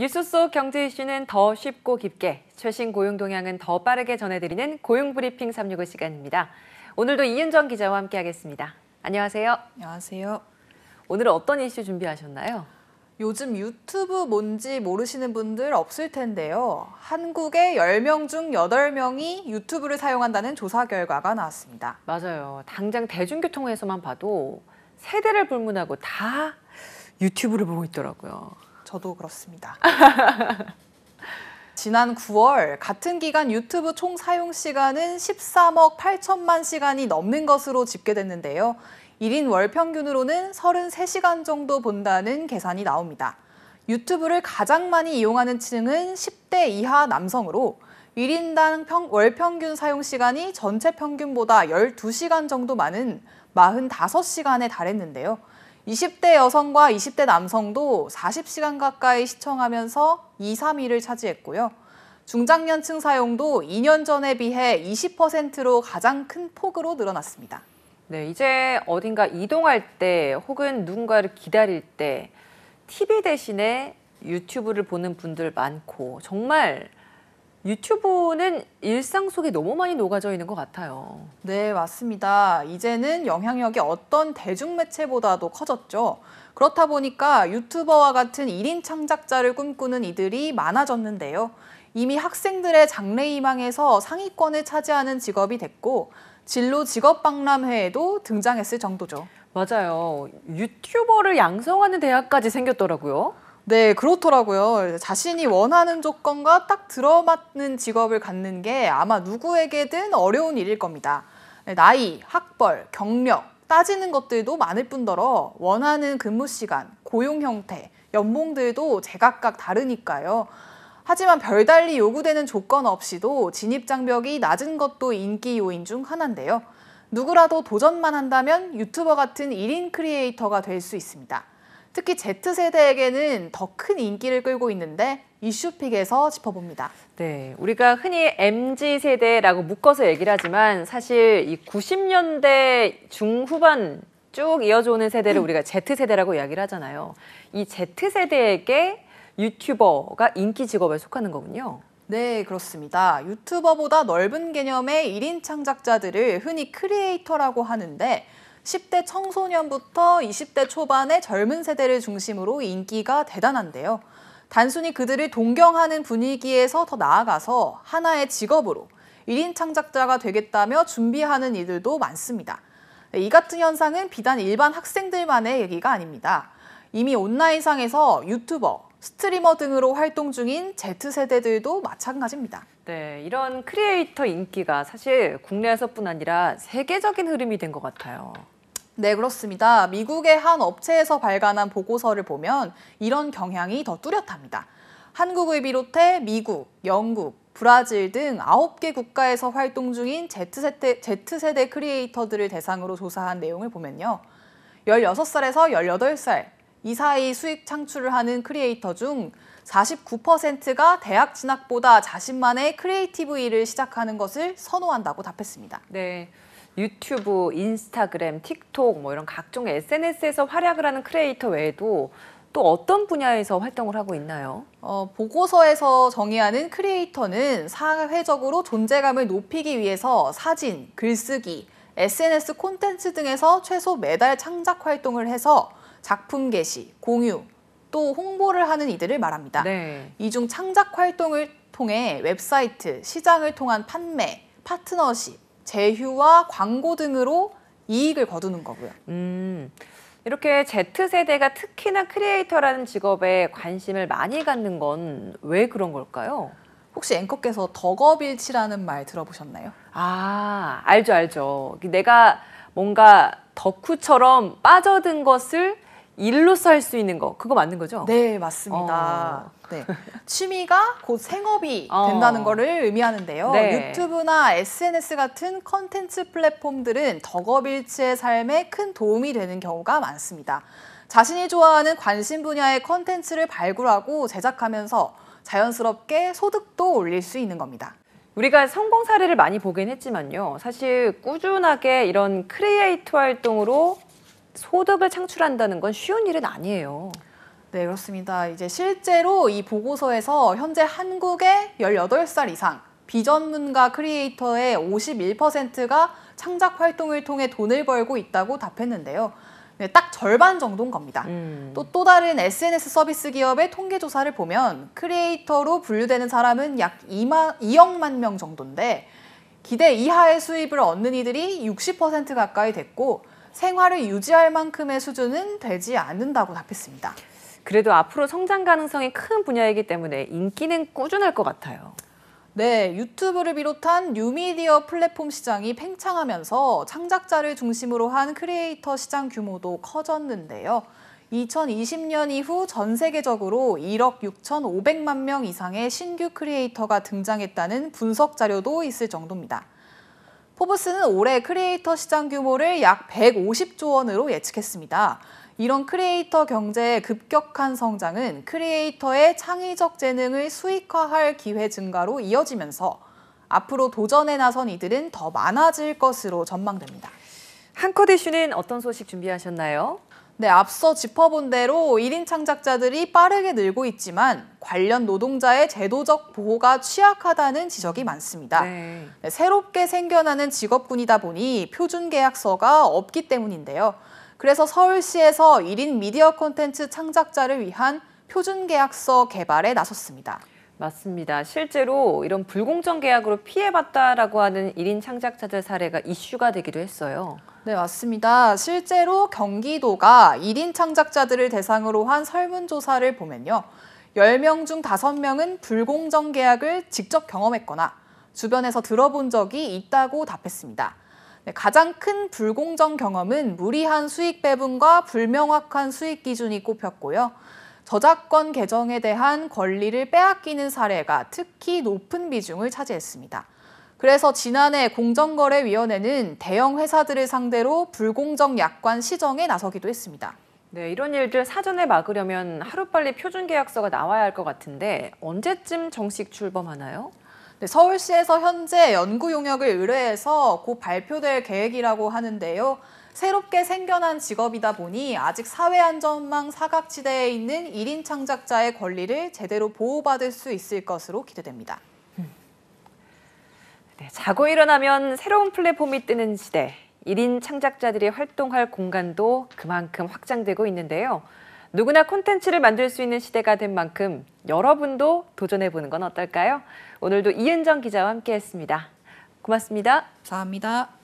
뉴스 속 경제 이슈는 더 쉽고 깊게, 최신 고용 동향은 더 빠르게 전해드리는 고용 브리핑 365 시간입니다. 오늘도 이은정 기자와 함께하겠습니다. 안녕하세요. 안녕하세요. 오늘 어떤 이슈 준비하셨나요? 요즘 유튜브 뭔지 모르시는 분들 없을 텐데요. 한국의 10명 중 8명이 유튜브를 사용한다는 조사 결과가 나왔습니다. 맞아요. 당장 대중교통에서만 봐도 세대를 불문하고 다 유튜브를 보고 있더라고요. 저도 그렇습니다. 지난 9월 같은 기간 유튜브 총 사용 시간은 13억 8천만 시간이 넘는 것으로 집계됐는데요. 1인 월 평균으로는 33시간 정도 본다는 계산이 나옵니다. 유튜브를 가장 많이 이용하는 층은 10대 이하 남성으로 1인당 평, 월 평균 사용 시간이 전체 평균보다 12시간 정도 많은 45시간에 달했는데요. 20대 여성과 20대 남성도 40시간 가까이 시청하면서 2, 3위를 차지했고요. 중장년층 사용도 2년 전에 비해 20%로 가장 큰 폭으로 늘어났습니다. 네, 이제 어딘가 이동할 때 혹은 누군가를 기다릴 때 TV 대신에 유튜브를 보는 분들 많고 정말 유튜브는 일상 속에 너무 많이 녹아져 있는 것 같아요. 네, 맞습니다. 이제는 영향력이 어떤 대중매체보다도 커졌죠. 그렇다 보니까 유튜버와 같은 1인 창작자를 꿈꾸는 이들이 많아졌는데요. 이미 학생들의 장래 희망에서 상위권을 차지하는 직업이 됐고 진로 직업 박람회에도 등장했을 정도죠. 맞아요. 유튜버를 양성하는 대학까지 생겼더라고요. 네, 그렇더라고요. 자신이 원하는 조건과 딱 들어맞는 직업을 갖는 게 아마 누구에게든 어려운 일일 겁니다. 네, 나이, 학벌, 경력, 따지는 것들도 많을 뿐더러 원하는 근무 시간, 고용 형태, 연봉들도 제각각 다르니까요. 하지만 별달리 요구되는 조건 없이도 진입 장벽이 낮은 것도 인기 요인 중 하나인데요. 누구라도 도전만 한다면 유튜버 같은 1인 크리에이터가 될 수 있습니다. 특히 Z세대에게는 더 큰 인기를 끌고 있는데 이슈픽에서 짚어봅니다. 네, 우리가 흔히 MZ 세대라고 묶어서 얘기를 하지만 사실 이 90년대 중후반 쭉 이어져오는 세대를 우리가 Z 세대라고 이야기를 하잖아요. 이 Z 세대에게 유튜버가 인기 직업에 속하는 거군요. 네, 그렇습니다. 유튜버보다 넓은 개념의 1인 창작자들을 흔히 크리에이터라고 하는데 10대 청소년부터 20대 초반의 젊은 세대를 중심으로 인기가 대단한데요. 단순히 그들을 동경하는 분위기에서 더 나아가서 하나의 직업으로 1인 창작자가 되겠다며 준비하는 이들도 많습니다. 이 같은 현상은 비단 일반 학생들만의 얘기가 아닙니다. 이미 온라인상에서 유튜버, 스트리머 등으로 활동 중인 Z세대들도 마찬가지입니다. 네, 이런 크리에이터 인기가 사실 국내에서뿐 아니라 세계적인 흐름이 된 것 같아요. 네, 그렇습니다. 미국의 한 업체에서 발간한 보고서를 보면 이런 경향이 더 뚜렷합니다. 한국을 비롯해 미국, 영국, 브라질 등 9개 국가에서 활동 중인 Z세대, Z세대 크리에이터들을 대상으로 조사한 내용을 보면요. 16살에서 18살, 이사이 수익 창출을 하는 크리에이터 중 49%가 대학 진학보다 자신만의 크리에이티브 일을 시작하는 것을 선호한다고 답했습니다. 네. 유튜브, 인스타그램, 틱톡 뭐 이런 각종 SNS에서 활약을 하는 크리에이터 외에도 또 어떤 분야에서 활동을 하고 있나요? 어, 보고서에서 정의하는 크리에이터는 사회적으로 존재감을 높이기 위해서 사진, 글쓰기, SNS 콘텐츠 등에서 최소 매달 창작 활동을 해서 작품 게시, 공유, 또 홍보를 하는 이들을 말합니다. 네. 이중 창작 활동을 통해 웹사이트, 시장을 통한 판매, 파트너십, 제휴와 광고 등으로 이익을 거두는 거고요. 음. 이렇게 Z세대가 특히나 크리에이터라는 직업에 관심을 많이 갖는 건 왜 그런 걸까요? 혹시 앵커께서 덕업일치라는 말 들어보셨나요? 아, 알죠, 알죠. 내가 뭔가 덕후처럼 빠져든 것을 일로서 할 수 있는 거 그거 맞는 거죠? 네 맞습니다. 어. 네. 취미가 곧 생업이 어. 된다는 거를 의미하는데요. 네. 유튜브나 SNS 같은 컨텐츠 플랫폼들은 덕업일치의 삶에 큰 도움이 되는 경우가 많습니다. 자신이 좋아하는 관심 분야의 컨텐츠를 발굴하고 제작하면서 자연스럽게 소득도 올릴 수 있는 겁니다. 우리가 성공 사례를 많이 보긴 했지만요. 사실 꾸준하게 이런 크리에이터 활동으로 소득을 창출한다는 건 쉬운 일은 아니에요. 네, 그렇습니다. 이제 실제로 이 보고서에서 현재 한국의 18살 이상 비전문가 크리에이터의 51%가 창작 활동을 통해 돈을 벌고 있다고 답했는데요. 네, 딱 절반 정도인 겁니다. 음. 또, 또 다른 SNS 서비스 기업의 통계조사를 보면 크리에이터로 분류되는 사람은 약 2만, 2억만 명 정도인데 기대 이하의 수입을 얻는 이들이 60% 가까이 됐고 생활을 유지할 만큼의 수준은 되지 않는다고 답했습니다. 그래도 앞으로 성장 가능성이 큰 분야이기 때문에 인기는 꾸준할 것 같아요. 네, 유튜브를 비롯한 뉴미디어 플랫폼 시장이 팽창하면서 창작자를 중심으로 한 크리에이터 시장 규모도 커졌는데요. 2020년 이후 전 세계적으로 1억 6,500만 명 이상의 신규 크리에이터가 등장했다는 분석 자료도 있을 정도입니다. 포브스는 올해 크리에이터 시장 규모를 약 150조 원으로 예측했습니다. 이런 크리에이터 경제의 급격한 성장은 크리에이터의 창의적 재능을 수익화할 기회 증가로 이어지면서 앞으로 도전에 나선 이들은 더 많아질 것으로 전망됩니다. 한커디슈는 어떤 소식 준비하셨나요? 네, 앞서 짚어본 대로 1인 창작자들이 빠르게 늘고 있지만 관련 노동자의 제도적 보호가 취약하다는 지적이 많습니다. 네. 네 새롭게 생겨나는 직업군이다 보니 표준 계약서가 없기 때문인데요. 그래서 서울시에서 1인 미디어 콘텐츠 창작자를 위한 표준 계약서 개발에 나섰습니다. 맞습니다. 실제로 이런 불공정 계약으로 피해봤다라고 하는 일인 창작자들 사례가 이슈가 되기도 했어요. 네, 맞습니다. 실제로 경기도가 일인 창작자들을 대상으로 한 설문조사를 보면요. 열 명 중 다섯 명은 불공정 계약을 직접 경험했거나 주변에서 들어본 적이 있다고 답했습니다. 네, 가장 큰 불공정 경험은 무리한 수익 배분과 불명확한 수익 기준이 꼽혔고요. 저작권 개정에 대한 권리를 빼앗기는 사례가 특히 높은 비중을 차지했습니다. 그래서 지난해 공정거래위원회는 대형 회사들을 상대로 불공정 약관 시정에 나서기도 했습니다. 네, 이런 일들 사전에 막으려면 하루빨리 표준계약서가 나와야 할 것 같은데 언제쯤 정식 출범하나요? 네, 서울시에서 현재 연구 용역을 의뢰해서 곧 발표될 계획이라고 하는데요. 새롭게 생겨난 직업이다 보니 아직 사회안전망 사각지대에 있는 1인 창작자의 권리를 제대로 보호받을 수 있을 것으로 기대됩니다. 음. 네, 자고 일어나면 새로운 플랫폼이 뜨는 시대, 1인 창작자들이 활동할 공간도 그만큼 확장되고 있는데요. 누구나 콘텐츠를 만들 수 있는 시대가 된 만큼 여러분도 도전해보는 건 어떨까요? 오늘도 이은정 기자와 함께했습니다. 고맙습니다. 감사합니다.